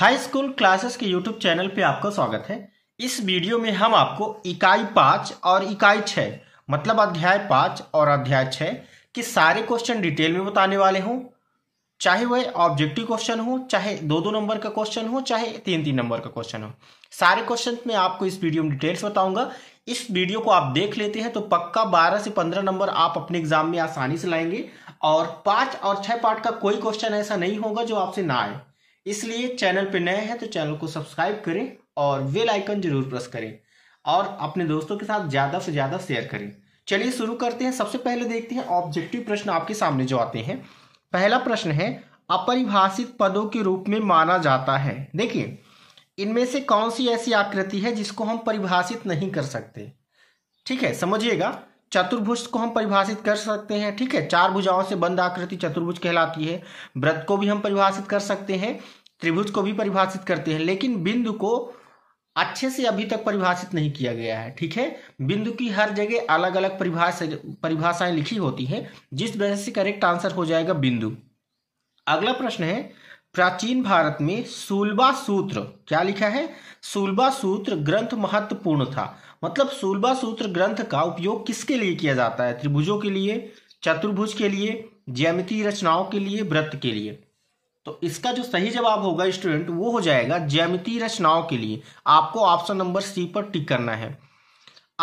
High school classes के YouTube channel पे आपका स्वागत है इस वीडियो में हम आपको इकाई पाँच और इकाई छ मतलब अध्याय पाँच और अध्याय छ के सारे क्वेश्चन डिटेल में बताने वाले हों चाहे वह ऑब्जेक्टिव क्वेश्चन हो चाहे दो दो नंबर का क्वेश्चन हो चाहे तीन तीन नंबर का क्वेश्चन हो सारे क्वेश्चन में आपको इस वीडियो में डिटेल्स बताऊंगा इस वीडियो को आप देख लेते हैं तो पक्का 12 से 15 नंबर आप अपने एग्जाम में आसानी से लाएंगे और पांच और छह पार्ट का कोई क्वेश्चन ऐसा नहीं होगा जो आपसे ना आए इसलिए चैनल पर नए हैं तो चैनल को सब्सक्राइब करें और वेल आइकन जरूर प्रेस करें और अपने दोस्तों के साथ ज़्यादा से ज़्यादा शेयर करें चलिए शुरू करते हैं सबसे पहले देखते हैं ऑब्जेक्टिव प्रश्न आपके सामने जो आते हैं पहला प्रश्न है अपरिभाषित पदों के रूप में माना जाता है देखिए इनमें से कौन सी ऐसी आकृति है जिसको हम परिभाषित नहीं कर सकते ठीक है समझिएगा चतुर्भुज को हम परिभाषित कर सकते हैं ठीक है चार भुजाओं से बंद आकृति चतुर्भुज कहलाती है व्रत को भी हम परिभाषित कर सकते हैं त्रिभुज को भी परिभाषित करते हैं लेकिन बिंदु को अच्छे से अभी तक परिभाषित नहीं किया गया है ठीक है बिंदु की हर जगह अलग अलग परिभाषा परिभाषाएं लिखी होती है जिस वजह से करेक्ट आंसर हो जाएगा बिंदु अगला प्रश्न है प्राचीन भारत में सुलबा सूत्र क्या लिखा है सुलबा सूत्र ग्रंथ महत्वपूर्ण था मतलब सुलबा सूत्र ग्रंथ का उपयोग किसके लिए किया जाता है त्रिभुजों के लिए चतुर्भुज के लिए ज्यामिति रचनाओं के लिए व्रत के लिए तो इसका जो सही जवाब होगा स्टूडेंट वो हो जाएगा ज्यामिति रचनाओं के लिए आपको ऑप्शन नंबर सी पर टिक करना है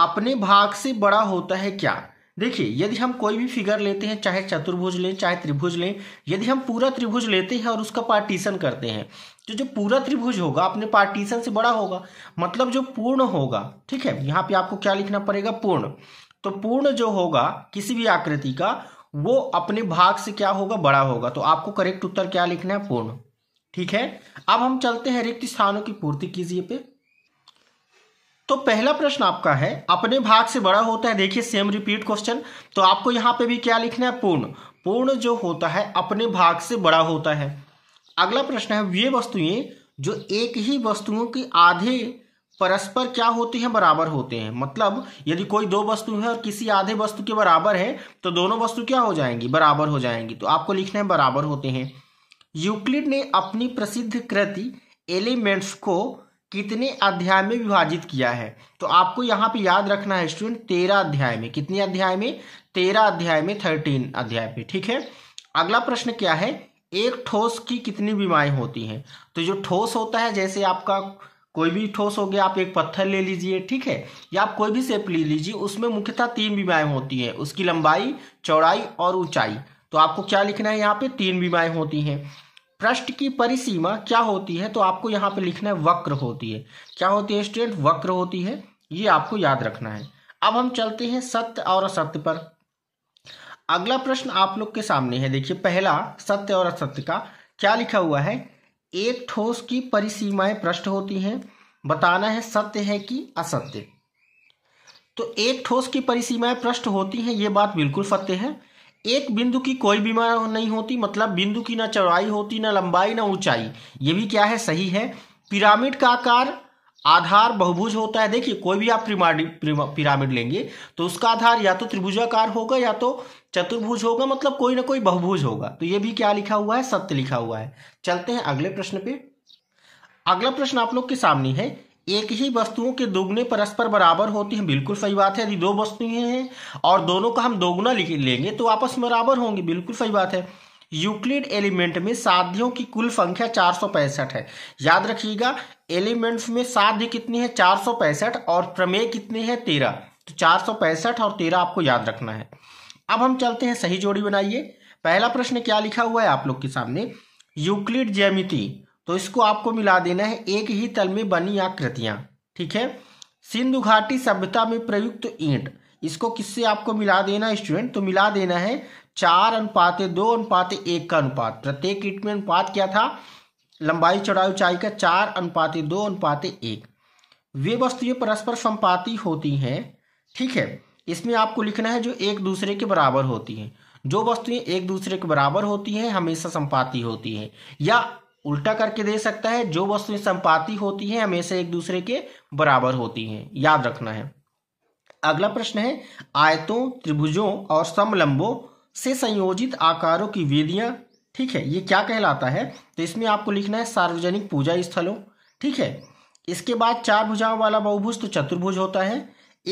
अपने भाग से बड़ा होता है क्या देखिए यदि हम कोई भी फिगर लेते हैं चाहे चतुर्भुज लें चाहे त्रिभुज लें यदि हम पूरा त्रिभुज लेते हैं और उसका पार्टीशन करते हैं तो जो पूरा त्रिभुज होगा अपने पार्टीशन से बड़ा होगा मतलब जो पूर्ण होगा ठीक है यहाँ पे आपको क्या लिखना पड़ेगा पूर्ण तो पूर्ण जो होगा किसी भी आकृति का वो अपने भाग से क्या होगा बड़ा होगा तो आपको करेक्ट उत्तर क्या लिखना है पूर्ण ठीक है अब हम चलते हैं रिक्त स्थानों की पूर्ति कीजिए पे तो पहला प्रश्न आपका है अपने भाग से बड़ा होता है देखिए सेम रिपीट क्वेश्चन तो आपको यहां पे भी क्या लिखना है पूर्ण पूर्ण जो होता है अपने भाग से बड़ा होता है अगला प्रश्न है वे वस्तुएं जो एक ही वस्तुओं के आधे परस्पर क्या होते हैं बराबर होते हैं मतलब यदि कोई दो वस्तु है और किसी आधे वस्तु के बराबर है तो दोनों वस्तु क्या हो जाएंगी बराबर हो जाएंगी तो आपको लिखना है बराबर होते हैं यूक्लिड ने अपनी प्रसिद्ध कृति एलिमेंट्स को कितने अध्याय में विभाजित किया है तो आपको यहाँ पे याद रखना है स्टूडेंट तेरह अध्याय में कितने अध्याय में तेरह अध्याय में थर्टीन अध्याय में ठीक है अगला प्रश्न क्या है एक ठोस की कितनी बीमाएं होती हैं तो जो ठोस होता है जैसे आपका कोई भी ठोस हो गया आप एक पत्थर ले लीजिए ठीक है या आप कोई भी शेप ले लीजिए उसमें मुख्यतः तीन बीमाएँ होती हैं उसकी लंबाई चौड़ाई और ऊंचाई तो आपको क्या लिखना है यहाँ पे तीन बीमाएँ होती हैं पृष्ठ की परिसीमा क्या होती है तो आपको यहाँ पे लिखना है वक्र होती है क्या होती है स्टूडेंट वक्र होती है ये आपको याद रखना है अब हम चलते हैं सत्य और असत्य पर अगला प्रश्न आप लोग के सामने है देखिए पहला सत्य और असत्य का क्या लिखा हुआ है एक ठोस की परिसीमाएं पृष्ठ होती हैं बताना है सत्य है कि असत्य तो एक ठोस की परिसीमाएं पृष्ठ होती हैं ये बात बिल्कुल सत्य है एक बिंदु की कोई बीमा नहीं होती मतलब बिंदु की ना चौड़ाई होती ना लंबाई ना ऊंचाई ये भी क्या है सही है पिरामिड का आकार आधार बहुभुज होता है देखिए कोई भी आप पिरामिड लेंगे तो उसका आधार या तो त्रिभुजाकार होगा या तो चतुर्भुज होगा मतलब कोई ना कोई बहुभुज होगा तो ये भी क्या लिखा हुआ है सत्य लिखा हुआ है चलते हैं अगले प्रश्न पे अगला प्रश्न आप लोग के सामने है एक ही वस्तुओं के दोगुने परस्पर बराबर होते हैं बिल्कुल सही बात है यदि दो वस्तुएं हैं और दोनों का हम दोगुना लेंगे तो आपस में बराबर होंगे बिल्कुल सही बात है यूक्लिड एलिमेंट में साध्यों की कुल संख्या चार है याद रखिएगा एलिमेंट्स में साध्य कितने है चार और प्रमेय कितने हैं तेरह तो चार और तेरह आपको याद रखना है अब हम चलते हैं सही जोड़ी बनाइए पहला प्रश्न क्या लिखा हुआ है आप लोग के सामने यूक्लिड जैमिति तो इसको आपको मिला देना है एक ही तल में बनी आकृतियां ठीक है सिंधु घाटी सभ्यता में प्रयुक्त ईंट इसको किससे आपको मिला देना है स्टूडेंट तो मिला देना है चार अनुपात दो अनुपात एक का अनुपात प्रत्येक ईट में अनुपात क्या था लंबाई चौड़ाई ऊंचाई का चार अनुपात दो अनुपात एक वे वस्तुएं परस्पर संपाती होती हैं ठीक है इसमें आपको लिखना है जो एक दूसरे के बराबर होती हैं जो वस्तुएं एक दूसरे के बराबर होती हैं हमेशा संपाती होती हैं या उल्टा करके दे सकता है जो वस्तुएं संपाती होती हैं हमेशा एक दूसरे के बराबर होती हैं याद रखना है अगला प्रश्न है आयतों त्रिभुजों और समलंबों से संयोजित आकारों की वेदियां ठीक है ये क्या कहलाता है तो इसमें आपको लिखना है सार्वजनिक पूजा स्थलों ठीक है इसके बाद चार भुजाओं वाला बहुभुज तो चतुर्भुज होता है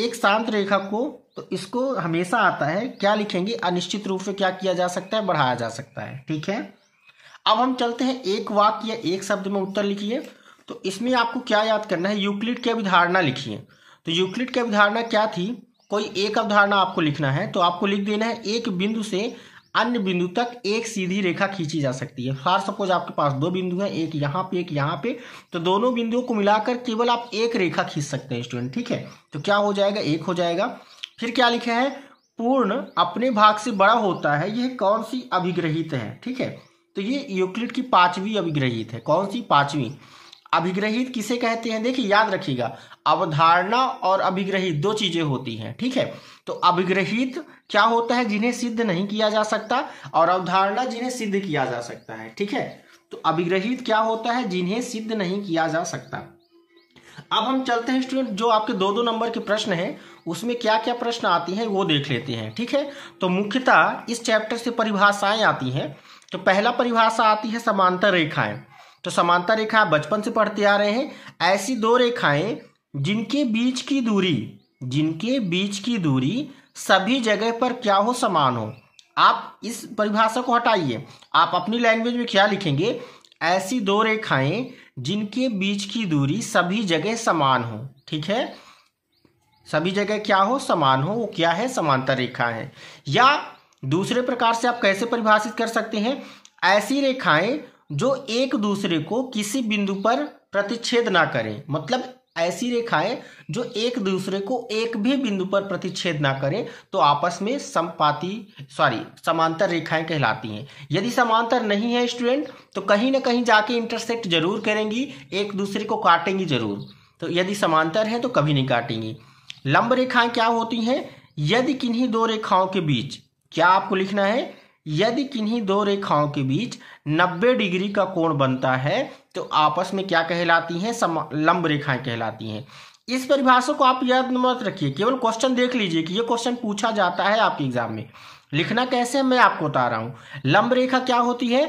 एक शांत रेखा को तो इसको हमेशा आता है क्या लिखेंगे अनिश्चित रूप से क्या किया जा सकता है बढ़ाया जा सकता है ठीक है अब हम चलते हैं एक वाक्य या एक शब्द में उत्तर लिखिए तो इसमें आपको क्या याद करना है यूक्लिड की अवधारणा लिखिए तो यूक्लिड की अवधारणा क्या थी कोई एक अवधारणा आपको लिखना है तो आपको लिख देना है एक बिंदु से अन्य बिंदु तक एक सीधी रेखा खींची जा सकती है फार सपोज आपके पास दो बिंदु हैं एक यहाँ पे एक यहाँ पे तो दोनों बिंदुओं को मिलाकर केवल आप एक रेखा खींच सकते हैं स्टूडेंट ठीक है तो क्या हो जाएगा एक हो जाएगा फिर क्या लिखे है पूर्ण अपने भाग से बड़ा होता है यह कौन सी अभिग्रहित है ठीक है तो ये यूक्लिड की पांचवी अभिग्रहित है कौन सी पांचवी अभिग्रहित किसे कहते हैं देखिए याद रखिएगा अवधारणा और अभिग्रहित दो चीजें होती हैं ठीक है तो अभिग्रहित क्या होता है जिन्हें सिद्ध नहीं किया जा सकता और अवधारणा जिन्हें सिद्ध किया जा सकता है ठीक है तो अभिग्रहित क्या होता है जिन्हें सिद्ध नहीं किया जा सकता अब हम चलते हैं स्टूडेंट जो आपके दो दो नंबर के प्रश्न हैं उसमें क्या क्या प्रश्न आती हैं वो देख लेते हैं ठीक है तो मुख्यतः इस चैप्टर से परिभाषाएं आती हैं तो पहला परिभाषा आती है समांतर रेखाएं तो समांतर रेखाएं बचपन से पढ़ते आ रहे हैं ऐसी दो रेखाएं जिनके बीच की दूरी जिनके बीच की दूरी सभी जगह पर क्या हो समान हो आप इस परिभाषा को हटाइए आप अपनी लैंग्वेज में क्या लिखेंगे ऐसी दो रेखाएं जिनके बीच की दूरी सभी जगह समान हो ठीक है सभी जगह क्या हो समान हो वो क्या है समांतर रेखा है या दूसरे प्रकार से आप कैसे परिभाषित कर सकते हैं ऐसी रेखाएं जो एक दूसरे को किसी बिंदु पर प्रतिच्छेद ना करें मतलब ऐसी रेखाएं जो एक दूसरे को एक भी बिंदु पर प्रतिच्छेद ना करें तो आपस में समपाती सॉरी समांतर रेखाएं कहलाती हैं यदि समांतर नहीं है स्टूडेंट तो कहीं ना कहीं जाके इंटरसेक्ट जरूर करेंगी एक दूसरे को काटेंगी जरूर तो यदि समांतर है तो कभी नहीं काटेंगी लंब रेखाएं क्या होती हैं यदि किन्हीं दो रेखाओं के बीच क्या आपको लिखना है यदि किन्हीं दो रेखाओं के बीच 90 डिग्री का कोण बनता है तो आपस में क्या कहलाती हैं सम लंब रेखाएं कहलाती हैं इस परिभाषा को आप याद मत रखिए केवल क्वेश्चन देख लीजिए कि ये क्वेश्चन पूछा जाता है आपके एग्जाम में लिखना कैसे है मैं आपको बता रहा हूँ लंब रेखा क्या होती है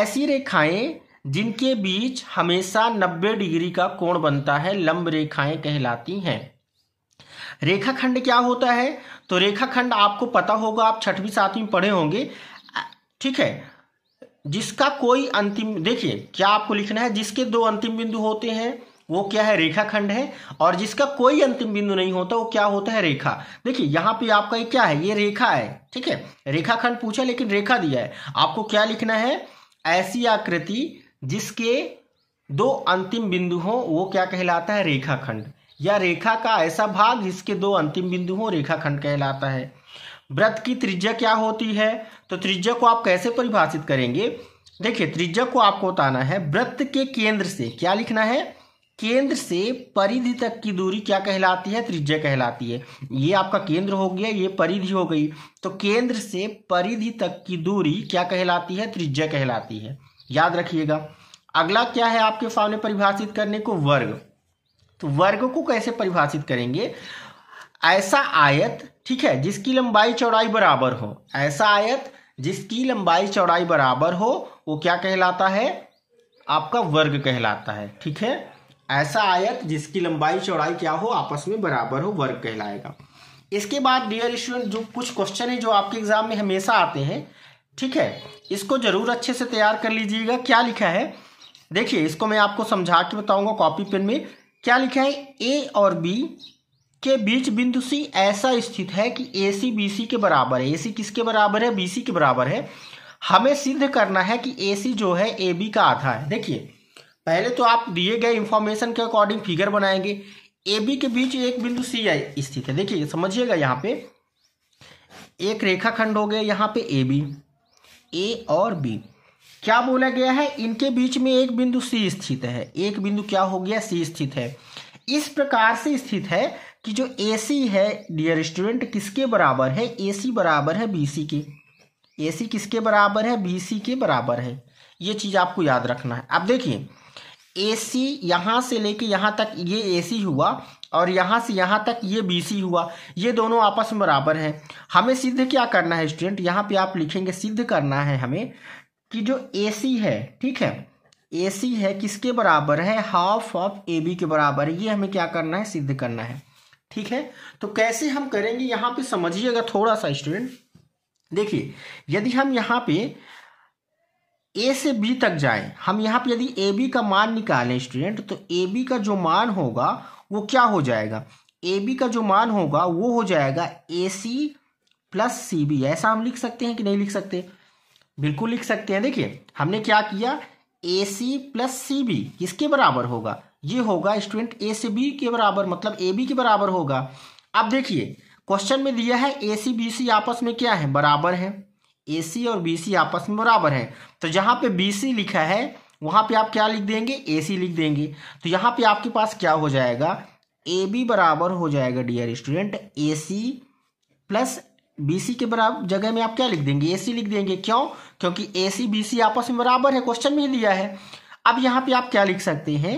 ऐसी रेखाएं जिनके बीच हमेशा 90 डिग्री का कोण बनता है लंब रेखाएं कहलाती हैं रेखाखंड क्या होता है तो रेखाखंड आपको पता होगा आप छठवीं सातवीं पढ़े होंगे ठीक है जिसका कोई अंतिम देखिए क्या आपको लिखना है जिसके दो अंतिम बिंदु होते हैं वो क्या है रेखाखंड है और जिसका कोई अंतिम बिंदु नहीं होता वो क्या होता है रेखा देखिए यहाँ पे आपका ये क्या है ये रेखा है ठीक है रेखाखंड पूछा लेकिन रेखा दिया है आपको क्या लिखना है ऐसी आकृति जिसके दो अंतिम बिंदु हो वो क्या कहलाता है रेखाखंड या रेखा का ऐसा भाग जिसके दो अंतिम बिंदु हो रेखाखंड कहलाता है व्रत की त्रिज्या क्या होती है तो त्रिज्या को आप कैसे परिभाषित करेंगे देखिए त्रिज्या को आपको बताना है व्रत के केंद्र से क्या लिखना है केंद्र से परिधि तक की दूरी क्या कहलाती है त्रिज्या कहलाती है ये आपका केंद्र हो गया ये परिधि हो गई तो केंद्र से परिधि तक की दूरी क्या कहलाती है त्रिज्या कहलाती है याद रखिएगा अगला क्या है आपके सामने परिभाषित करने को वर्ग तो वर्ग को कैसे परिभाषित करेंगे ऐसा आयत ठीक है जिसकी लंबाई चौड़ाई बराबर हो ऐसा आयत जिसकी लंबाई चौड़ाई बराबर हो वो क्या कहलाता है आपका वर्ग कहलाता है ठीक है ऐसा आयत जिसकी लंबाई चौड़ाई क्या हो आपस में बराबर हो वर्ग कहलाएगा इसके बाद डियर स्टूडेंट जो कुछ क्वेश्चन है जो आपके एग्जाम में हमेशा आते हैं ठीक है इसको जरूर अच्छे से तैयार कर लीजिएगा क्या लिखा है देखिए इसको मैं आपको समझा के बताऊंगा कॉपी पेन में क्या लिखा है ए और बी के बीच बिंदु सी ऐसा स्थित है कि ए सी बी सी के बराबर है ए सी किसके बराबर है बी सी के बराबर है हमें सिद्ध करना है कि ए सी जो है ए बी का आधा है देखिए पहले तो आप दिए गए इंफॉर्मेशन के अकॉर्डिंग फिगर बनाएंगे ए बी के बीच एक बिंदु सी स्थित है देखिए समझिएगा यहाँ पे एक रेखाखंड हो गया यहाँ पे ए बी ए और बी क्या बोला गया है इनके बीच में एक बिंदु सी स्थित है एक बिंदु क्या हो गया सी स्थित है इस प्रकार से स्थित है कि जो ए सी है डियर स्टूडेंट किसके बराबर है ए सी बराबर है बी सी के ए सी किसके बराबर है बी सी के बराबर है ये चीज़ आपको याद रखना है अब देखिए ए सी यहाँ से लेके यहाँ तक ये ए सी हुआ और यहाँ से यहाँ तक ये बी सी हुआ ये दोनों आपस में बराबर हैं हमें सिद्ध क्या करना है स्टूडेंट यहाँ पे आप लिखेंगे सिद्ध करना है हमें कि जो ए सी है ठीक है ए सी है किसके बराबर है हाफ ऑफ ए बी के बराबर है ये हमें क्या करना है सिद्ध करना है ठीक है तो कैसे हम करेंगे यहाँ पे समझिएगा थोड़ा सा स्टूडेंट देखिए यदि हम यहाँ पे ए से बी तक जाएं हम यहाँ पे यदि ए बी का मान निकालें स्टूडेंट तो ए बी का जो मान होगा वो क्या हो जाएगा ए बी का जो मान होगा वो हो जाएगा ए सी प्लस सी बी ऐसा हम लिख सकते हैं कि नहीं लिख सकते बिल्कुल लिख सकते हैं देखिए हमने क्या किया ए सी प्लस सी बी किसके बराबर होगा ये होगा स्टूडेंट ए से बी के बराबर मतलब ए बी के बराबर होगा अब देखिए क्वेश्चन में दिया है ए सी बी सी आपस में क्या है बराबर है ए सी और बी सी आपस में बराबर है तो जहाँ पे बी सी लिखा है वहाँ पे आप क्या लिख देंगे ए सी लिख देंगे तो यहाँ पे आपके पास क्या हो जाएगा ए बी बराबर हो जाएगा dear student A C plus BC के बराबर जगह में आप क्या लिख देंगे ए लिख देंगे क्यों क्योंकि ए सी आपस में बराबर है क्वेश्चन में ही दिया है अब यहाँ पे आप क्या लिख सकते हैं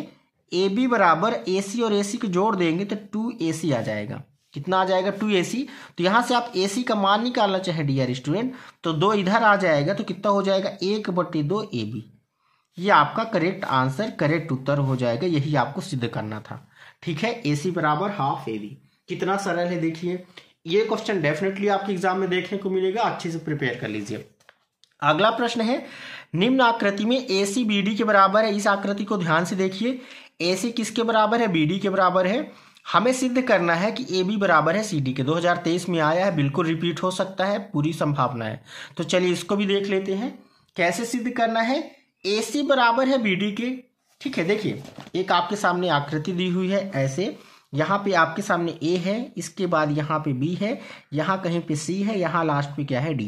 ए बी बराबर ए सी और ए सी को जोड़ देंगे तो टू ए सी आ जाएगा कितना आ जाएगा टू ए सी तो यहाँ से आप ए सी का मान निकालना चाहे डियर स्टूडेंट तो दो इधर आ जाएगा तो कितना हो जाएगा एक बटे दो ए बी ये आपका करेक्ट आंसर करेक्ट उत्तर हो जाएगा यही आपको सिद्ध करना था ठीक है ए सी बराबर हाफ ए बी कितना सरल है देखिए ये क्वेश्चन डेफिनेटली आपके एग्जाम में देखने को मिलेगा अच्छे से प्रिपेयर कर लीजिए अगला प्रश्न है निम्न आकृति में ए सी बी डी के बराबर है इस आकृति को ध्यान से देखिए ए सी किसके बराबर है बी डी के बराबर है हमें सिद्ध करना है कि ए बी बराबर है सी डी के 2023 में आया है बिल्कुल रिपीट हो सकता है पूरी संभावना है तो चलिए इसको भी देख लेते हैं कैसे सिद्ध करना है ए सी बराबर है बी डी के ठीक है देखिए एक आपके सामने आकृति दी हुई है ऐसे यहाँ पे आपके सामने ए है इसके बाद यहाँ पे बी है यहाँ कहीं पे सी है यहाँ लास्ट में क्या है डी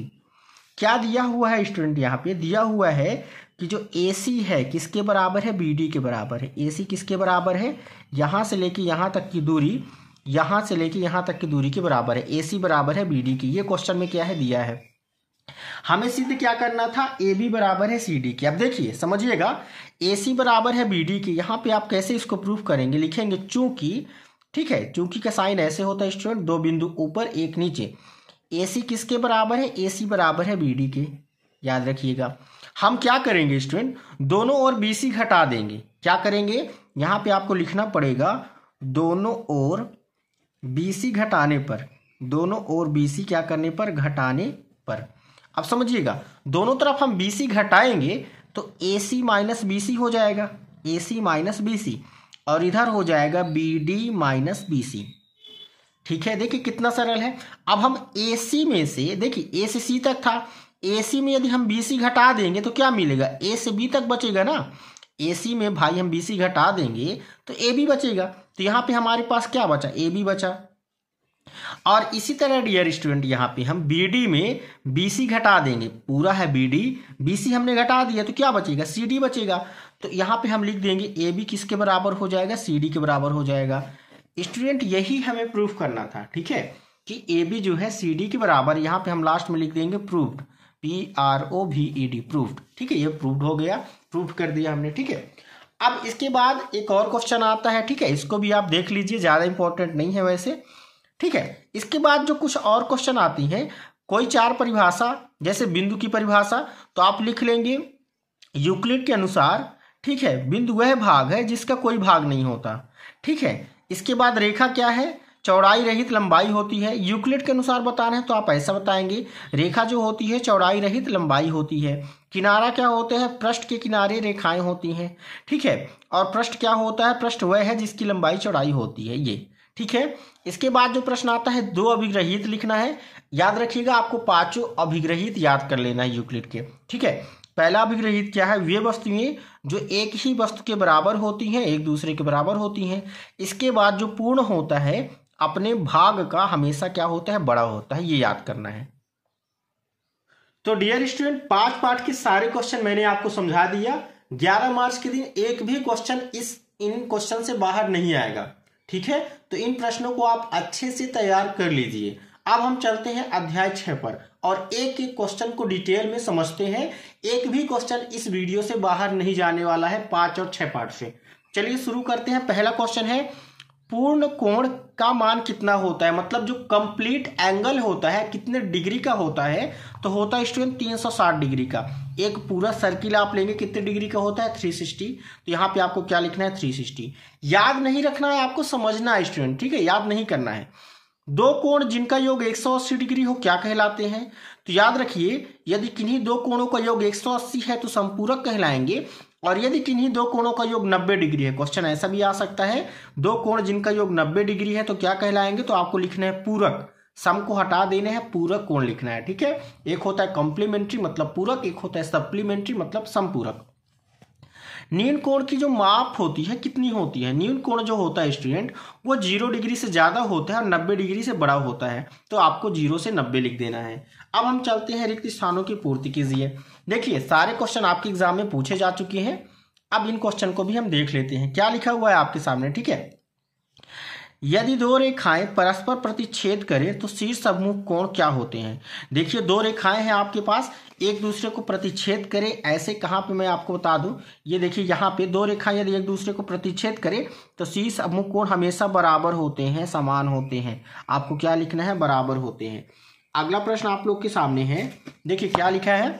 क्या दिया हुआ है स्टूडेंट यहाँ पे दिया हुआ है कि जो ए सी है किसके बराबर है बी डी के बराबर है ए सी किसके बराबर है यहाँ से लेके यहाँ तक की दूरी यहाँ से लेके यहाँ तक की दूरी के बराबर है ए सी बराबर है बी डी की ये क्वेश्चन में क्या है दिया है हमें सिद्ध क्या करना था ए बी बराबर है सी डी की अब देखिए समझिएगा ए सी बराबर है बी डी की यहाँ पे आप कैसे इसको प्रूफ करेंगे लिखेंगे चूंकि ठीक है चूंकि का साइन ऐसे होता है स्टूडेंट दो बिंदु ऊपर एक नीचे ए किसके बराबर है ए बराबर है बी डी के याद रखिएगा हम क्या करेंगे स्टूडेंट दोनों और बी घटा देंगे क्या करेंगे यहाँ पे आपको लिखना पड़ेगा दोनों ओर बी घटाने पर दोनों ओर बी क्या करने पर घटाने पर अब समझिएगा दोनों तरफ हम बी घटाएंगे तो ए सी माइनस बी सी हो जाएगा ए सी माइनस बी सी और इधर हो जाएगा B D minus B C ठीक है देखिए कितना सरल है अब हम ए सी में से देखिए ए से सी तक था ए सी में यदि हम बी सी घटा देंगे तो क्या मिलेगा ए से बी तक बचेगा ना ए सी में भाई हम बी सी घटा देंगे तो ए बी बचेगा तो यहाँ पे हमारे पास क्या बचा ए बी बचा और इसी तरह डियर स्टूडेंट यहाँ पे हम बी डी में बी सी घटा देंगे पूरा है बी डी बी सी हमने घटा दिया तो क्या बचेगा सी डी बचेगा तो यहाँ पे हम लिख देंगे ए बी किसके बराबर हो जाएगा सी डी के बराबर हो जाएगा स्टूडेंट यही हमें प्रूफ करना था ठीक है कि ए बी जो है सी डी के बराबर यहाँ पे हम लास्ट में लिख देंगे proved P R O V E D proved ठीक है ये प्रूफ हो गया प्रूफ कर दिया हमने ठीक है अब इसके बाद एक और क्वेश्चन आता है ठीक है इसको भी आप देख लीजिए ज़्यादा इंपॉर्टेंट नहीं है वैसे ठीक है इसके बाद जो कुछ और क्वेश्चन आती हैं कोई चार परिभाषा जैसे बिंदु की परिभाषा तो आप लिख लेंगे यूक्लिड के अनुसार ठीक है बिंदु वह भाग है जिसका कोई भाग नहीं होता ठीक है इसके बाद रेखा क्या है चौड़ाई रहित लंबाई होती है यूक्लिड के अनुसार बता रहे हैं तो आप ऐसा बताएंगे रेखा जो होती है चौड़ाई रहित लंबाई होती है किनारा क्या होते हैं पृष्ठ के किनारे रेखाएं होती हैं ठीक है और पृष्ठ क्या होता है पृष्ठ वह है जिसकी लंबाई चौड़ाई होती है ये ठीक है इसके बाद जो प्रश्न आता है दो अभिग्रहित लिखना है याद रखिएगा आपको पांचों अभिग्रहित याद कर लेना है यूक्लिड के ठीक है पहला अभिग्रहित क्या है वे वस्तुएं जो एक ही वस्तु के बराबर होती हैं एक दूसरे के बराबर होती हैं इसके बाद जो पूर्ण होता है अपने भाग का हमेशा क्या होता है बड़ा होता है ये याद करना है तो डियर स्टूडेंट पांच पार्ट के सारे क्वेश्चन मैंने आपको समझा दिया ग्यारह मार्च के दिन एक भी क्वेश्चन इस इन क्वेश्चन से बाहर नहीं आएगा ठीक है तो इन प्रश्नों को आप अच्छे से तैयार कर लीजिए अब हम चलते हैं अध्याय छह पर और एक एक क्वेश्चन को डिटेल में समझते हैं एक भी क्वेश्चन इस वीडियो से बाहर नहीं जाने वाला है पांच और छह पार्ट से चलिए शुरू करते हैं पहला क्वेश्चन है पूर्ण कोण का मान कितना होता है मतलब जो कंप्लीट एंगल होता है कितने डिग्री का होता है तो होता है स्टूडेंट 360 डिग्री का एक पूरा सर्किल आप लेंगे कितने डिग्री का होता है 360 तो यहाँ पे आपको क्या लिखना है 360 याद नहीं रखना है आपको समझना है स्टूडेंट ठीक है याद नहीं करना है दो कोण जिनका योग 180 डिग्री हो क्या कहलाते हैं तो याद रखिए यदि किन्हीं दो कोणों का योग 180 है तो संपूरक कहलाएंगे और यदि किन्हीं दो कोणों का योग 90 डिग्री है क्वेश्चन ऐसा भी आ सकता है दो कोण जिनका योग 90 डिग्री है तो क्या कहलाएंगे तो आपको लिखना है पूरक सम को हटा देने हैं पूरक कोण लिखना है ठीक है एक होता है कॉम्प्लीमेंट्री मतलब पूरक एक होता है सप्लीमेंट्री मतलब संपूरक न्यून कोण की जो माप होती है कितनी होती है न्यून कोण जो होता है स्टूडेंट वो जीरो डिग्री से ज़्यादा होता है और नब्बे डिग्री से बड़ा होता है तो आपको जीरो से नब्बे लिख देना है अब हम चलते हैं रिक्त स्थानों की पूर्ति कीजिए देखिए सारे क्वेश्चन आपके एग्जाम में पूछे जा चुके हैं अब इन क्वेश्चन को भी हम देख लेते हैं क्या लिखा हुआ है आपके सामने ठीक है यदि दो रेखाएं परस्पर प्रतिच्छेद करें तो शीर्ष समूह कोण क्या होते हैं देखिए दो रेखाएं हैं आपके पास एक दूसरे को प्रतिच्छेद करें ऐसे कहाँ पे मैं आपको बता दूं ये देखिए यहाँ पे दो रेखाएं यदि एक दूसरे को प्रतिच्छेद करें तो शीर्ष समूह कोण हमेशा बराबर होते हैं समान होते हैं आपको क्या लिखना है बराबर होते हैं अगला प्रश्न आप लोग के सामने है देखिए क्या लिखा है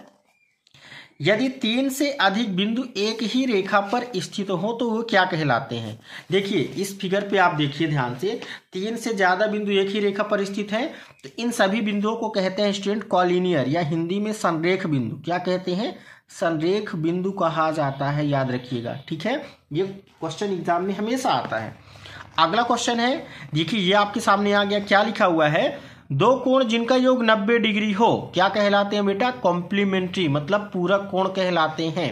यदि तीन से अधिक बिंदु एक ही रेखा पर स्थित हो तो वो क्या कहलाते हैं देखिए इस फिगर पे आप देखिए ध्यान से तीन से ज़्यादा बिंदु एक ही रेखा पर स्थित है तो इन सभी बिंदुओं को कहते हैं स्टूडेंट कॉलिनियर या हिंदी में संरेख बिंदु क्या कहते हैं संरेख बिंदु कहा जाता है याद रखिएगा ठीक है ये क्वेश्चन एग्जाम में हमेशा आता है अगला क्वेश्चन है देखिए ये आपके सामने आ गया क्या लिखा हुआ है दो कोण जिनका योग 90 डिग्री हो क्या कहलाते हैं बेटा कॉम्प्लीमेंट्री मतलब पूरक कोण कहलाते हैं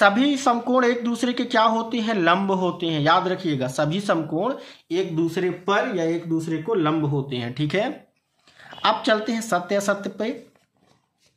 सभी समकोण एक दूसरे के क्या होते हैं लंब होते हैं याद रखिएगा सभी समकोण एक दूसरे पर या एक दूसरे को लंब होते हैं ठीक है अब चलते हैं सत्य असत्य पे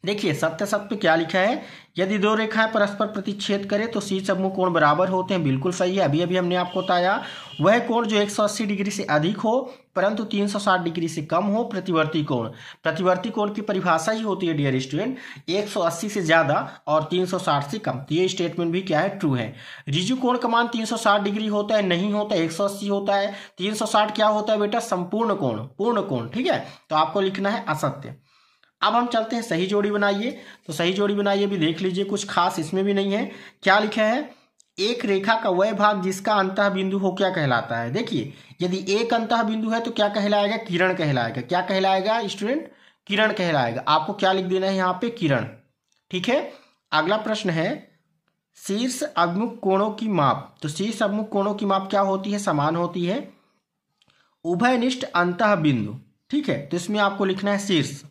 देखिए सत्य सत्य क्या लिखा है यदि दो रेखाएं परस्पर प्रतिच्छेद करें तो सी समूह कोण बराबर होते हैं बिल्कुल सही है अभी अभी हमने आपको बताया वह कोण जो 180 डिग्री से अधिक हो परंतु 360 डिग्री से कम हो प्रतिवर्ती कोण प्रतिवर्ती कोण की परिभाषा ही होती है डियर स्टूडेंट 180 से ज़्यादा और 360 से कम तो ये स्टेटमेंट भी क्या है ट्रू है रिजु कोण का मान 360 डिग्री होता है नहीं होता है 180 होता है 360 क्या होता है बेटा संपूर्ण कोण पूर्ण कोण ठीक है तो आपको लिखना है असत्य अब हम चलते हैं सही जोड़ी बनाइए तो सही जोड़ी बनाइए भी देख लीजिए कुछ खास इसमें भी नहीं है क्या लिखा है एक रेखा का वह भाग जिसका अंत बिंदु हो क्या कहलाता है देखिए यदि एक अंत बिंदु है तो क्या कहलाएगा किरण कहलाएगा क्या कहलाएगा स्टूडेंट किरण कहलाएगा आपको क्या लिख देना है यहाँ पे किरण ठीक है अगला प्रश्न है शीर्ष अभिमुख कोणों की माप तो शीर्ष अभिमुख कोणों की माप क्या होती है समान होती है उभयनिष्ठ अंत बिंदु ठीक है तो इसमें आपको लिखना है शीर्ष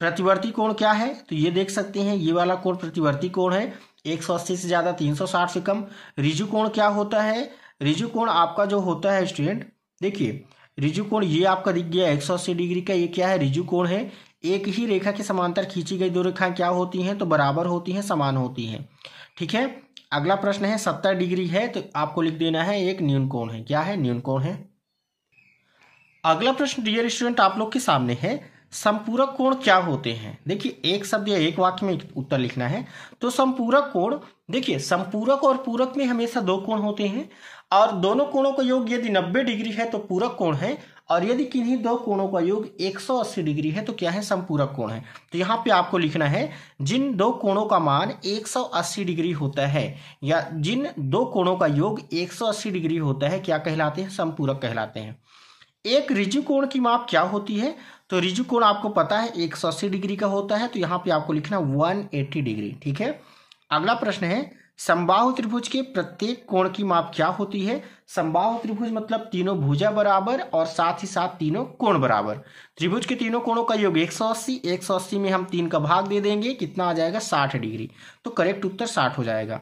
प्रतिवर्ती कोण क्या है तो ये देख सकते हैं ये वाला कोण प्रतिवर्ती कोण है 180 से ज़्यादा 360 से कम रिजु कोण क्या होता है रिजु कोण आपका जो होता है स्टूडेंट देखिए रिजु कोण ये आपका दिख गया एक डिग्री का ये क्या है रिजु कोण है एक ही रेखा के समांतर खींची गई दो रेखाएं क्या होती हैं तो बराबर होती हैं समान होती हैं ठीक है अगला प्रश्न है सत्तर डिग्री है तो आपको लिख देना है एक न्यून कोण है क्या है न्यून कोण है अगला प्रश्न डियर स्टूडेंट आप लोग के सामने है संपूरक कोण क्या होते हैं देखिए एक शब्द या एक वाक्य में उत्तर लिखना है तो संपूरक कोण देखिए संपूरक और पूरक में हमेशा दो कोण होते हैं और दोनों कोणों का योग यदि 90 डिग्री है तो पूरक कोण है और यदि किन्हीं दो कोणों का योग 180 डिग्री है तो क्या है संपूरक कोण है तो यहाँ पे आपको लिखना है जिन दो कोणों का मान 180 डिग्री होता है या जिन दो कोणों का योग 180 डिग्री होता है क्या कहलाते हैं संपूरक कहलाते हैं एक रिजु कोण की माप क्या होती है तो रिजु कोण आपको पता है एक सौ अस्सी डिग्री का होता है तो यहाँ पे आपको लिखना वन एट्टी डिग्री ठीक है अगला प्रश्न है संबाहु त्रिभुज के प्रत्येक कोण की माप क्या होती है संबाहु त्रिभुज मतलब तीनों भुजा बराबर और साथ ही साथ तीनों कोण बराबर त्रिभुज के तीनों कोणों का योग 180 180 में हम तीन का भाग दे देंगे कितना आ जाएगा 60 डिग्री तो करेक्ट उत्तर 60 हो जाएगा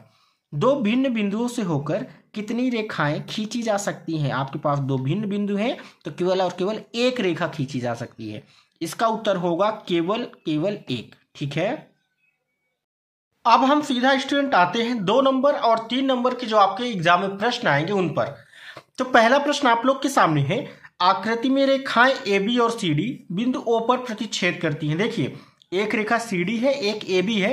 दो भिन्न बिंदुओं से होकर कितनी रेखाएं खींची जा सकती हैं आपके पास दो भिन्न बिंदु हैं तो केवल और केवल एक रेखा खींची जा सकती है इसका उत्तर होगा केवल केवल एक ठीक है अब हम सीधा स्टूडेंट आते हैं दो नंबर और तीन नंबर के जो आपके एग्जाम में प्रश्न आएंगे उन पर तो पहला प्रश्न आप लोग के सामने है आकृति में रेखाएं ए बी और सी डी बिंदु ओ पर प्रतिच्छेद करती हैं देखिए एक रेखा सी डी है एक ए बी है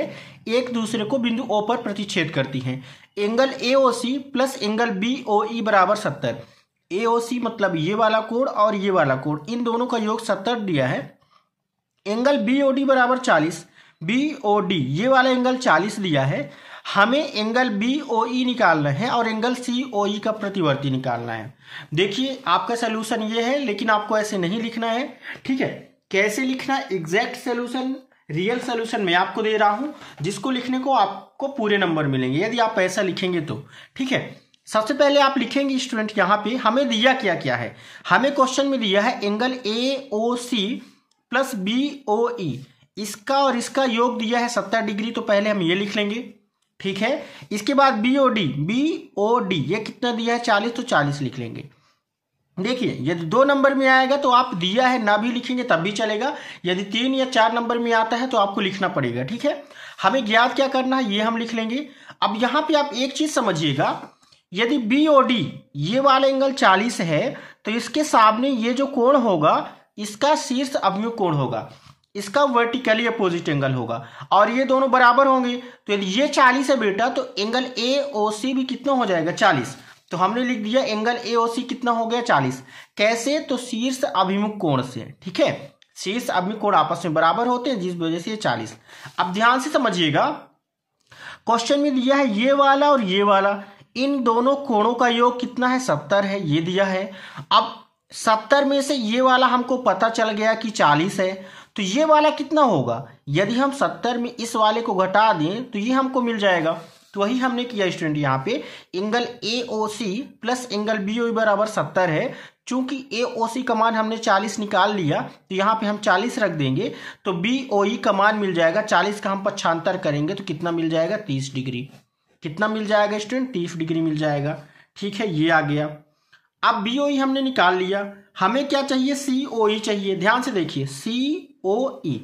एक दूसरे को बिंदु ओ पर प्रतिच्छेद करती हैं angle A O C plus angle B O E बराबर सत्तर ए ओ सी मतलब ये वाला कोण और ये वाला कोण इन दोनों का योग सत्तर दिया है एंगल बी ओ डी बराबर चालीस बी ओ डी ये वाला एंगल चालीस दिया है हमें एंगल बी ओ ई निकालना है और एंगल सी ओ ई का प्रतिवर्ती निकालना है देखिए आपका सोल्यूशन ये है लेकिन आपको ऐसे नहीं लिखना है ठीक है कैसे लिखना एग्जैक्ट सोल्यूशन रियल सोल्यूशन मैं आपको दे रहा हूँ जिसको लिखने को आपको पूरे नंबर मिलेंगे यदि आप ऐसा लिखेंगे तो ठीक है सबसे पहले आप लिखेंगे स्टूडेंट यहाँ पे हमें दिया क्या क्या है हमें क्वेश्चन में दिया है angle A O C plus B O E इसका और इसका योग दिया है सत्तर डिग्री तो पहले हम ये लिख लेंगे ठीक है इसके बाद B O D B O D ये कितना दिया है चालीस तो चालीस लिख लेंगे देखिए यदि दो नंबर में आएगा तो आप दिया है ना भी लिखेंगे तब भी चलेगा यदि तीन या चार नंबर में आता है तो आपको लिखना पड़ेगा ठीक है हमें ज्ञात क्या करना है ये हम लिख लेंगे अब यहाँ पे आप एक चीज समझिएगा यदि बी ओ डी ये वाला एंगल चालीस है तो इसके सामने ये जो कोण होगा इसका शीर्ष अभिमुख कोण होगा इसका वर्टिकली अपोजिट एंगल होगा और ये दोनों बराबर होंगे तो यदि ये चालीस है बेटा तो एंगल ए ओ सी भी कितना हो जाएगा चालीस तो हमने लिख दिया एंगल ए ओ सी कितना हो गया चालीस कैसे तो शीर्ष अभिमुख कोण से ठीक है शीर्ष अभिमुख कोण आपस में बराबर होते हैं जिस वजह से ये चालीस अब ध्यान से समझिएगा क्वेश्चन में दिया है ये वाला और ये वाला इन दोनों कोणों का योग कितना है सत्तर है ये दिया है अब सत्तर में से ये वाला हमको पता चल गया कि चालीस है तो ये वाला कितना होगा यदि हम सत्तर में इस वाले को घटा दें तो ये हमको मिल जाएगा तो वही हमने किया स्टूडेंट यहाँ पे angle A O C plus angle B O e बराबर सत्तर है चूंकि ए ओ सी का मान हमने चालीस निकाल लिया तो यहाँ पे हम चालीस रख देंगे तो बी ओ ई का मान मिल जाएगा चालीस का हम पक्षांतर करेंगे तो कितना मिल जाएगा तीस डिग्री कितना मिल जाएगा स्टूडेंट तीस डिग्री मिल जाएगा ठीक है ये आ गया अब बी ओ ई हमने निकाल लिया हमें क्या चाहिए सी ओ ई चाहिए ध्यान से देखिए सी ओ ई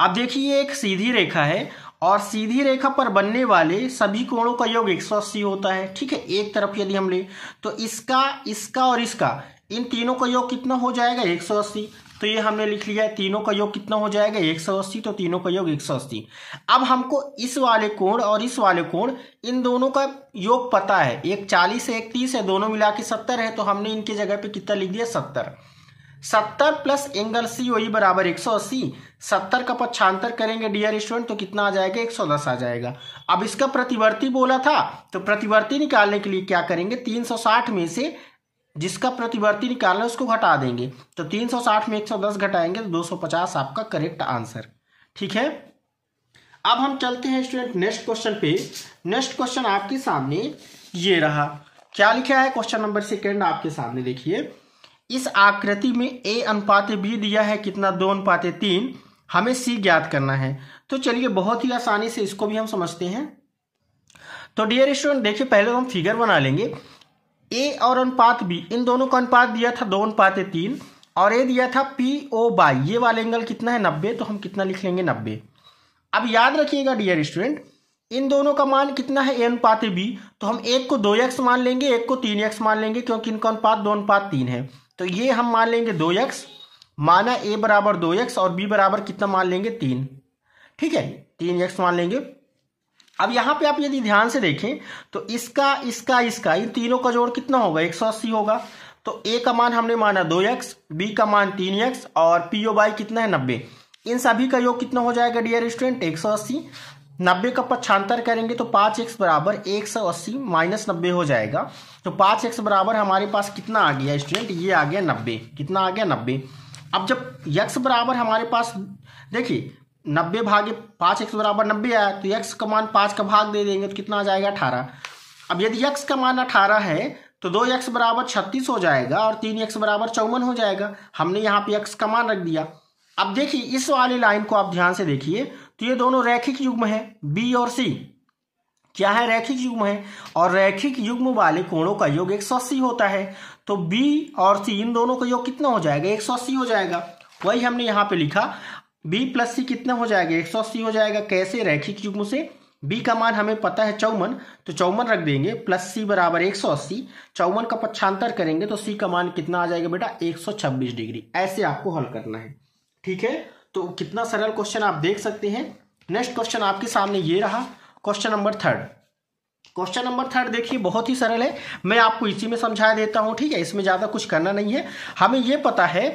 अब देखिए एक सीधी रेखा है और सीधी रेखा पर बनने वाले सभी कोणों का योग 180 होता है ठीक है एक तरफ यदि हम ले तो इसका इसका और इसका इन तीनों का योग कितना हो जाएगा 180 तो ये हमने लिख लिया है तीनों का योग कितना हो जाएगा 180 तो तीनों का योग 180 अब हमको इस वाले कोण और इस वाले कोण इन दोनों का योग पता है एक चालीस है एक तीस है दोनों मिला के सत्तर है तो हमने इनकी जगह पे कितना लिख दिया सत्तर सत्तर प्लस एंगल सी वही e बराबर एक सौ अस्सी सत्तर का पक्षांतर करेंगे डियर स्टूडेंट तो कितना आ जाएगा एक सौ दस आ जाएगा अब इसका प्रतिवर्ती बोला था तो प्रतिवर्ती निकालने के लिए क्या करेंगे तीन सौ साठ में से जिसका प्रतिवर्ती निकालना है उसको घटा देंगे तो तीन सौ साठ में एक सौ दस घटाएंगे तो दो सौ पचास आपका करेक्ट आंसर ठीक है अब हम चलते हैं स्टूडेंट नेक्स्ट क्वेश्चन पे नेक्स्ट क्वेश्चन आपके सामने ये रहा क्या लिखा है क्वेश्चन नंबर सेकेंड आपके सामने देखिए इस आकृति में ए अनुपात बी दिया है कितना दो अनुपात तीन हमें सी ज्ञात करना है तो चलिए बहुत ही आसानी से इसको भी हम समझते हैं तो डियर स्टूडेंट देखिए पहले तो हम फिगर बना लेंगे ए और अनुपात बी इन दोनों का अनुपात दिया था दो अनुपात तीन और ए दिया था पी ओ बाई ये वाला एंगल कितना है नब्बे तो हम कितना लिख लेंगे नब्बे अब याद रखिएगा डियर स्टूडेंट इन दोनों का मान कितना है ए अनुपात बी तो हम एक को दो एक्स मान लेंगे एक को तीन एक्स मान लेंगे क्योंकि इनका अनुपात दो अनुपात तीन है तो ये हम मान लेंगे दो यक्स माना ए बराबर दो यक्स और बी बराबर कितना मान लेंगे तीन ठीक है तीन यक्स मान लेंगे अब यहाँ पे आप यदि ध्यान से देखें तो इसका इसका इसका इन तीनों का जोड़ कितना होगा एक सौ अस्सी होगा तो ए का मान हमने माना दो यक्स बी का मान तीन यक्स और पीओ बाई कितना है नब्बे इन सभी का योग कितना हो जाएगा डियर स्टूडेंट एक सौ अस्सी नब्बे का पक्षांतर करेंगे तो पाँच एक्स बराबर एक सौ अस्सी माइनस नब्बे हो जाएगा तो पांच एक्स बराबर हमारे पास कितना आ गया स्टूडेंट ये आ गया नब्बे कितना आ गया नब्बे अब जब यक्स बराबर हमारे पास देखिए नब्बे भागे पांच एक्स बराबर नब्बे आया तो यक्स का मान पांच का भाग दे देंगे तो कितना आ जाएगा अठारह अब यदि यक्स का मान अठारह है तो दो यक्स बराबर छत्तीस हो जाएगा और तीन यक्स बराबर चौवन हो जाएगा हमने यहाँ पे यक्स का मान रख दिया अब देखिए इस वाली लाइन को आप ध्यान से देखिए तो ये दोनों रैखिक युग्म है बी और सी क्या है रैखिक युग्म है और रैखिक युग्म वाले कोणों का योग 180 होता है तो बी और सी इन दोनों का योग कितना हो जाएगा 180 हो जाएगा वही हमने यहां पे लिखा बी प्लस सी कितना हो जाएगा 180 हो जाएगा कैसे रैखिक युग्म से बी का मान हमें पता है चौवन तो चौवन रख देंगे प्लस सी बराबर एक सौ अस्सी चौवन का पक्षांतर करेंगे तो सी का मान कितना आ जाएगा बेटा एक सौ छब्बीस डिग्री ऐसे आपको हल करना है ठीक है तो कितना सरल क्वेश्चन आप देख सकते हैं नेक्स्ट क्वेश्चन आपके सामने ये रहा question number third question number third देखिए बहुत ही सरल है मैं आपको इसी में समझा देता हूँ ठीक है इसमें ज़्यादा कुछ करना नहीं है हमें ये पता है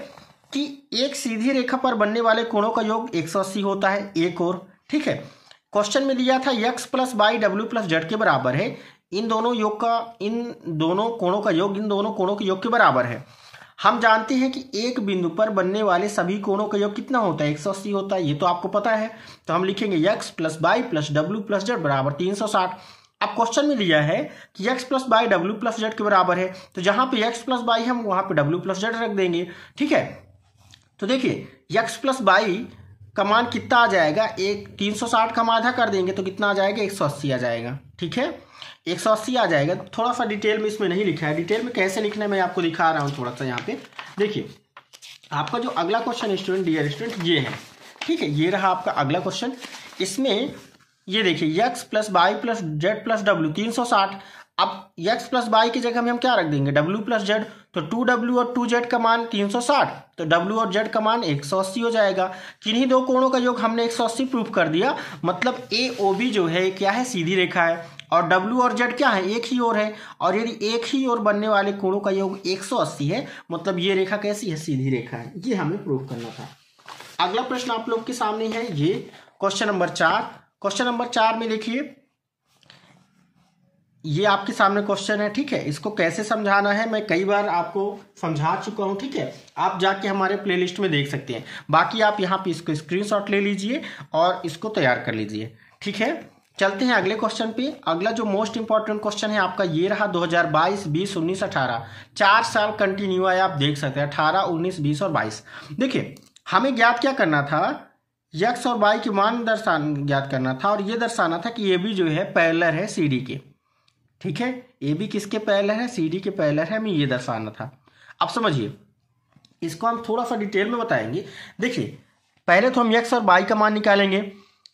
कि एक सीधी रेखा पर बनने वाले कोणों का योग 180 होता है एक और ठीक है क्वेश्चन में दिया था यक्स प्लस बाई डब्ल्यू प्लस जेड के बराबर है इन दोनों योग का इन दोनों कोणों का योग इन दोनों कोणों के योग के बराबर है हम जानते हैं कि एक बिंदु पर बनने वाले सभी कोणों का योग कितना होता है एक सौ अस्सी होता है ये तो आपको पता है तो हम लिखेंगे यक्स प्लस बाई प्लस डब्ल्यू प्लस जेड बराबर तीन सौ साठ अब क्वेश्चन में लिया है कि यक्स प्लस बाई डब्ल्यू प्लस जेड के बराबर है तो जहां पे यक्स प्लस बाई हम वहां पे डब्ल्यू प्लस जेड रख देंगे ठीक है तो देखिए यक्स प्लस बाई का मान कितना आ जाएगा एक साठ का माधा कर देंगे तो कितना आ जाएगा अस्सी आ जाएगा ठीक है एक सौ अस्सी आ जाएगा थोड़ा सा डिटेल में इसमें नहीं लिखा है डिटेल में कैसे लिखना है मैं आपको दिखा रहा हूँ थोड़ा सा यहाँ पे देखिए आपका जो अगला क्वेश्चन स्टूडेंट डियर स्टूडेंट ये है ठीक है ये रहा आपका अगला क्वेश्चन इसमें ये देखिए x plus y plus z plus डब्ल्यू तीन सौ साठ अब यक्स प्लस बाई की जगह में हम क्या रख देंगे डब्ल्यू प्लस जेड तो टू डब्ल्यू और टू जेड का मान तीन सौ साठ तो डब्ल्यू और जेड का मान एक सौ अस्सी हो जाएगा किन्हीं दो कोणों का योग हमने एक सौ अस्सी प्रूफ कर दिया मतलब ए ओ बी जो है क्या है सीधी रेखा है और W और Z क्या है एक ही ओर है और यदि एक ही ओर बनने वाले कोणों का योग 180 है मतलब ये रेखा कैसी है सीधी रेखा है ये हमें प्रूफ करना था अगला प्रश्न आप लोग के सामने है ये क्वेश्चन नंबर चार क्वेश्चन नंबर चार में देखिए ये आपके सामने क्वेश्चन है ठीक है इसको कैसे समझाना है मैं कई बार आपको समझा चुका हूँ ठीक है आप जाके हमारे प्लेलिस्ट में देख सकते हैं बाकी आप यहाँ पे इसको स्क्रीनशॉट ले लीजिए और इसको तैयार कर लीजिए ठीक है चलते हैं अगले क्वेश्चन पे अगला जो मोस्ट इंपॉर्टेंट क्वेश्चन है आपका ये रहा 2022 20 उन्नीस अठारह चार साल कंटिन्यू आया आप देख सकते हैं अठारह उन्नीस बीस और बाईस देखिए हमें ज्ञात क्या करना था यक्स और बाई के मान दर्शान ज्ञात करना था और ये दर्शाना था कि ये भी जो है पैलर है सीडी के ठीक है ए बी किसके पैलर है सी डी के पैलर है हमें ये दर्शाना था अब समझिए इसको हम थोड़ा सा डिटेल में बताएंगे देखिए पहले तो हम एक्स और बाई का मान निकालेंगे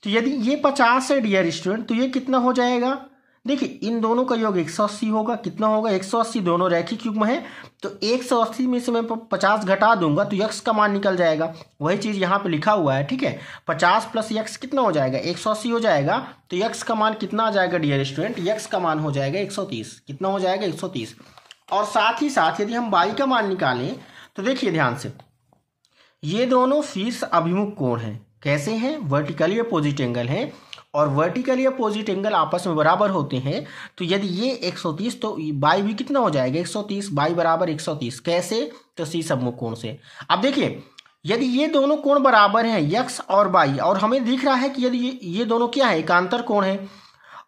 तो यदि ये पचास है डियर स्टूडेंट तो ये कितना हो जाएगा देखिए इन दोनों का योग 180 होगा कितना होगा 180 दोनों रैखिक युग्म है तो 180 में से मैं 50 घटा दूंगा तो यक्ष का मान निकल जाएगा वही चीज़ यहाँ पे लिखा हुआ है ठीक है 50 प्लस यक्ष कितना हो जाएगा 180 हो जाएगा तो यक्ष का मान कितना आ जाएगा डियर स्टूडेंट यक्ष का मान हो जाएगा 130 कितना हो जाएगा 130 और साथ ही साथ यदि हम बाई का मान निकालें तो देखिए ध्यान से ये दोनों शीर्ष अभिमुख कोण है कैसे हैं वर्टिकली अपोजिट एंगल हैं और वर्टिकल या अपोजिट एंगल आपस में बराबर होते हैं तो यदि ये 130 तो बाई भी कितना हो जाएगा 130 बाई बराबर 130 कैसे तो सी सम्मुख कोण से अब देखिए यदि ये दोनों कोण बराबर हैं यक्स और बाई और हमें दिख रहा है कि यदि ये, ये दोनों क्या है एकांतर कोण है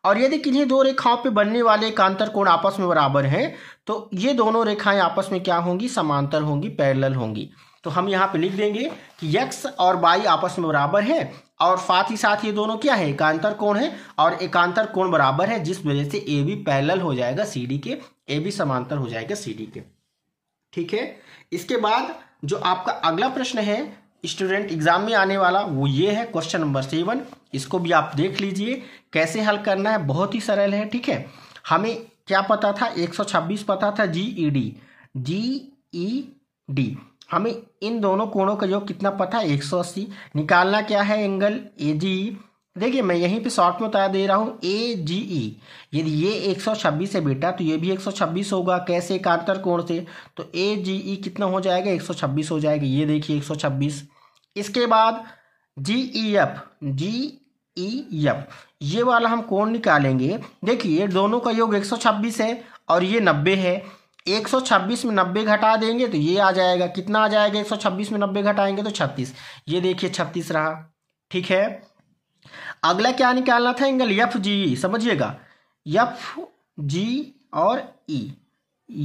और यदि किन्हीं दो रेखाओं पे बनने वाले एकांतर कोण आपस में बराबर हैं तो ये दोनों रेखाएं आपस में क्या होंगी समांतर होंगी पैरल होंगी तो हम यहाँ पे लिख देंगे कि यक्स और बाई आपस में बराबर है और साथ ही साथ ये दोनों क्या है एकांतर कोण है और एकांतर कोण बराबर है जिस वजह से ए बी पैरल हो जाएगा सी डी के ए बी समांतर हो जाएगा सी डी के ठीक है इसके बाद जो आपका अगला प्रश्न है स्टूडेंट एग्जाम में आने वाला वो ये है क्वेश्चन नंबर सेवन इसको भी आप देख लीजिए कैसे हल करना है बहुत ही सरल है ठीक है हमें क्या पता था 126 पता था जी E D G E D हमें इन दोनों कोणों का योग कितना पता है अस्सी निकालना क्या है एंगल ए जी देखिए मैं यहीं पे शॉर्ट में बता दे रहा हूँ ए जी ई यदि ये एक सौ छब्बीस है बेटा तो ये भी एक सौ छब्बीस होगा कैसे एकांतर कोण से तो ए जी ई कितना हो जाएगा एक सौ छब्बीस हो जाएगा ये देखिए एक सौ छब्बीस इसके बाद जी E F G E F ये वाला हम कोण निकालेंगे देखिए दोनों का योग एक सौ छब्बीस है और ये नब्बे है 126 में 90 घटा देंगे तो ये आ जाएगा कितना आ जाएगा 126 में 90 घटाएंगे तो 36 ये देखिए 36 रहा ठीक है अगला क्या निकालना था एंगल यफ जी e। समझिएगा यफ जी और ई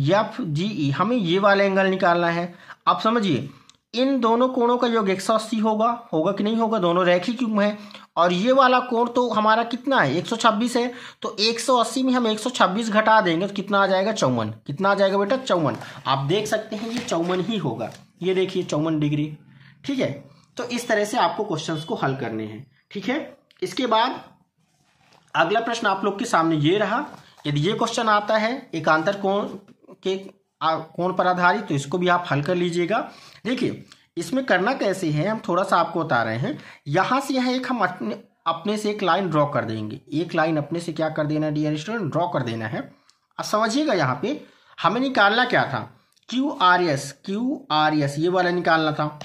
यफ जी ई हमें ये वाला एंगल निकालना है आप समझिए इन दोनों कोणों का योग अस्सी होगा होगा कि नहीं होगा दोनों रैखिक युग्म है और ये वाला कोण तो हमारा कितना है 126 है तो 180 में हम 126 घटा देंगे तो कितना आ जाएगा चौवन कितना आ जाएगा बेटा चौवन आप देख सकते हैं ये चौवन ही होगा ये देखिए चौवन डिग्री ठीक है तो इस तरह से आपको क्वेश्चन को हल करने हैं ठीक है इसके बाद अगला प्रश्न आप लोग के सामने ये रहा यदि ये क्वेश्चन आता है एकांतर कोण के कोण पर आधारित तो इसको भी आप हल कर लीजिएगा देखिए इसमें करना कैसे है हम थोड़ा सा आपको बता रहे हैं यहाँ से यहाँ एक हम अपने अपने से एक लाइन ड्रॉ कर देंगे एक लाइन अपने से क्या कर देना है डियर स्टूडेंट ड्रॉ कर देना है अब समझिएगा यहाँ पे हमें निकालना क्या था Q R S Q R S ये वाला निकालना था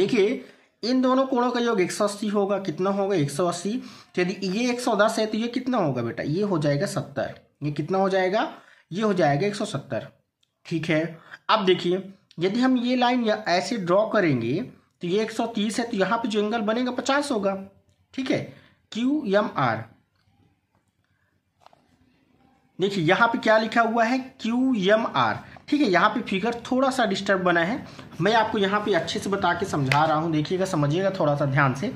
देखिए इन दोनों कोणों का योग 180 होगा कितना होगा 180 तो यदि ये 110 है तो ये कितना होगा बेटा ये हो जाएगा 70 ये कितना हो जाएगा ये हो जाएगा 170 ठीक है अब देखिए यदि हम ये लाइन या ऐसे ड्रॉ करेंगे तो ये 130 है तो यहाँ पे जो एंगल बनेगा 50 होगा ठीक है क्यू एम आर देखिए यहाँ पे क्या लिखा हुआ है क्यू एम आर ठीक है यहाँ पे फिगर थोड़ा सा डिस्टर्ब बना है मैं आपको यहाँ पे अच्छे से बता के समझा रहा हूँ देखिएगा समझिएगा थोड़ा सा ध्यान से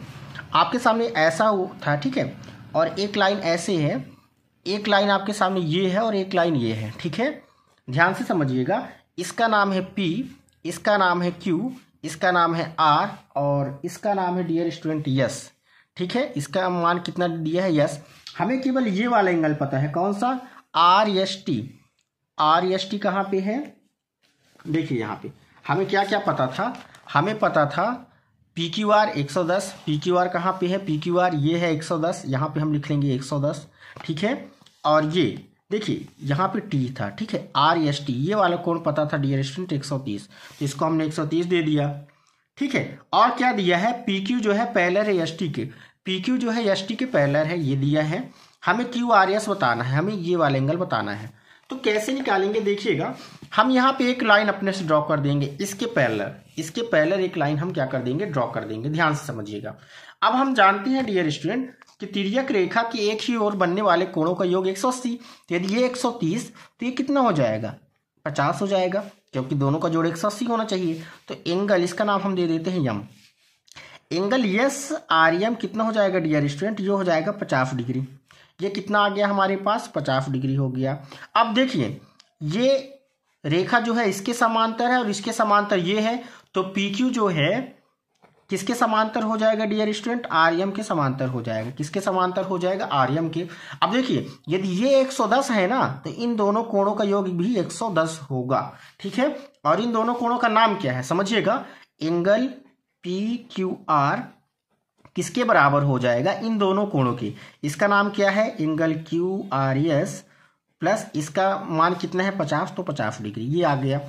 आपके सामने ऐसा हो था ठीक है और एक लाइन ऐसे है एक लाइन आपके सामने ये है और एक लाइन ये है ठीक है ध्यान से समझिएगा इसका नाम है पी इसका नाम है क्यू इसका नाम है आर और इसका नाम है डियर स्टूडेंट यस ठीक है इसका मान कितना दिया है यस हमें केवल ये वाला एंगल पता है कौन सा R S T R S T कहाँ पे है देखिए यहाँ पे हमें क्या क्या पता था हमें पता था पी क्यू आर एक सौ दस पी क्यू आर कहाँ पे है पी क्यू आर ये है एक सौ दस यहाँ पे हम लिख लेंगे एक सौ दस ठीक है और ये देखिए यहाँ पे टी था ठीक है आर एस टी ये वाला कौन पता था डियर स्टूडेंट एक सौ तीस तो इसको हमने एक सौ तीस दे दिया ठीक है और क्या दिया है पी क्यू जो है पहलर है एस टी के पी क्यू जो है एस टी के पहलर है ये दिया है हमें क्यू आर एस बताना है हमें ये वाला एंगल बताना है तो कैसे निकालेंगे देखिएगा हम यहाँ पे एक लाइन अपने से ड्रॉ कर देंगे इसके पैलर इसके पैलर एक लाइन हम क्या कर देंगे ड्रॉ कर देंगे ध्यान से समझिएगा अब हम जानते हैं डियर स्टूडेंट कि तिरक रेखा की एक ही ओर बनने वाले कोणों का योग 180 तो यदि ये 130 तो ये कितना हो जाएगा 50 हो जाएगा क्योंकि दोनों का जोड़ 180 होना चाहिए तो एंगल इसका नाम हम दे देते हैं M angle S R M कितना हो जाएगा डियर स्टूडेंट ये हो जाएगा पचास डिग्री ये कितना आ गया हमारे पास पचास डिग्री हो गया अब देखिए ये रेखा जो है इसके समांतर है और इसके समांतर ये है तो पी क्यू जो है किसके समांतर हो जाएगा डियर स्टूडेंट आर्यम के समांतर हो जाएगा किसके समांतर हो जाएगा आर्यम के अब देखिए यदि ये 110 है ना तो इन दोनों कोणों का योग भी 110 होगा ठीक है और इन दोनों कोणों का नाम क्या है समझिएगा एंगल पी क्यू आर किसके बराबर हो जाएगा इन दोनों कोणों के इसका नाम क्या है angle Q R S plus इसका मान कितना है पचास तो पचास डिग्री ये आ गया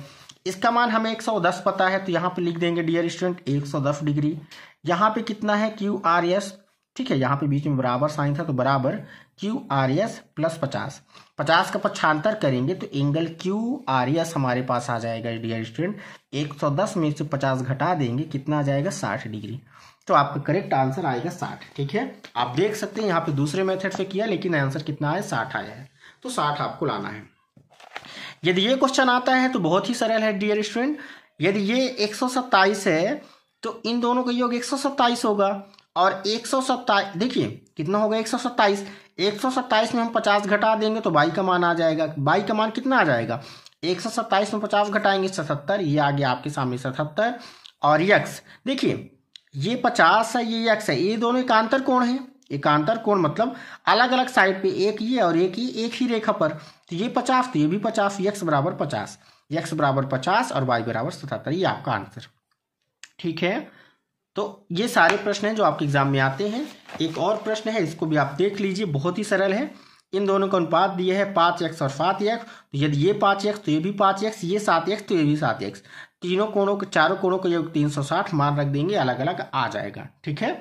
इसका मान हमें 110 पता है तो यहाँ पे लिख देंगे डियर स्टूडेंट 110 डिग्री यहाँ पे कितना है क्यू आर एस ठीक है यहाँ पे बीच में बराबर साइन था तो बराबर क्यू आर एस प्लस पचास पचास का पक्षांतर करेंगे तो एंगल क्यू आर एस हमारे पास आ जाएगा डियर स्टूडेंट एक सौ दस में से पचास घटा देंगे कितना आ जाएगा साठ डिग्री तो आपका करेक्ट आंसर आएगा साठ ठीक है आप देख सकते हैं यहाँ पे दूसरे मेथड से किया लेकिन आंसर कितना आया साठ आया है तो साठ आपको लाना है यदि ये क्वेश्चन आता है तो बहुत ही सरल है डियर स्टूडेंट यदि ये एक है तो इन दोनों का योग एक होगा और एक देखिए कितना होगा एक एक में हम पचास घटा देंगे तो बाई का मान आ जाएगा बाई का मान कितना आ जाएगा एक में पचास घटाएंगे सतहत्तर ये आ गया आपके सामने सतहत्तर और यक्स देखिए ये पचास है ये यक्स है ये दोनों एकांतर कोण है एकांतर कोण मतलब अलग अलग साइड पे एक ये और एक ही एक ही रेखा पर तो ये पचास तो ये भी पचास यक्स बराबर पचास यक्स बराबर पचास और वाई बराबर सतहत्तर ये आपका आंसर ठीक है तो ये सारे प्रश्न हैं जो आपके एग्जाम में आते हैं एक और प्रश्न है इसको भी आप देख लीजिए बहुत ही सरल है इन दोनों का अनुपात दिया है पाँच एक्स और सात एक्स तो यदि ये पाँच एक्स तो ये भी पाँच एक्स ये सात एक्स तो ये भी सात एक्स तीनों कोणों के चारों कोणों का ये तीन सौ साठ मान रख देंगे अलग अलग आ जाएगा ठीक है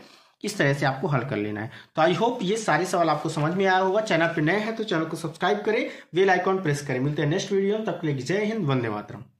किस तरह से आपको हल कर लेना है तो आई होप ये सारे सवाल आपको समझ में आया होगा चैनल पर नए हैं तो चैनल को सब्सक्राइब करें वेल आइकॉन प्रेस करें मिलते हैं नेक्स्ट वीडियो में तब के लिए जय हिंद वंदे मातरम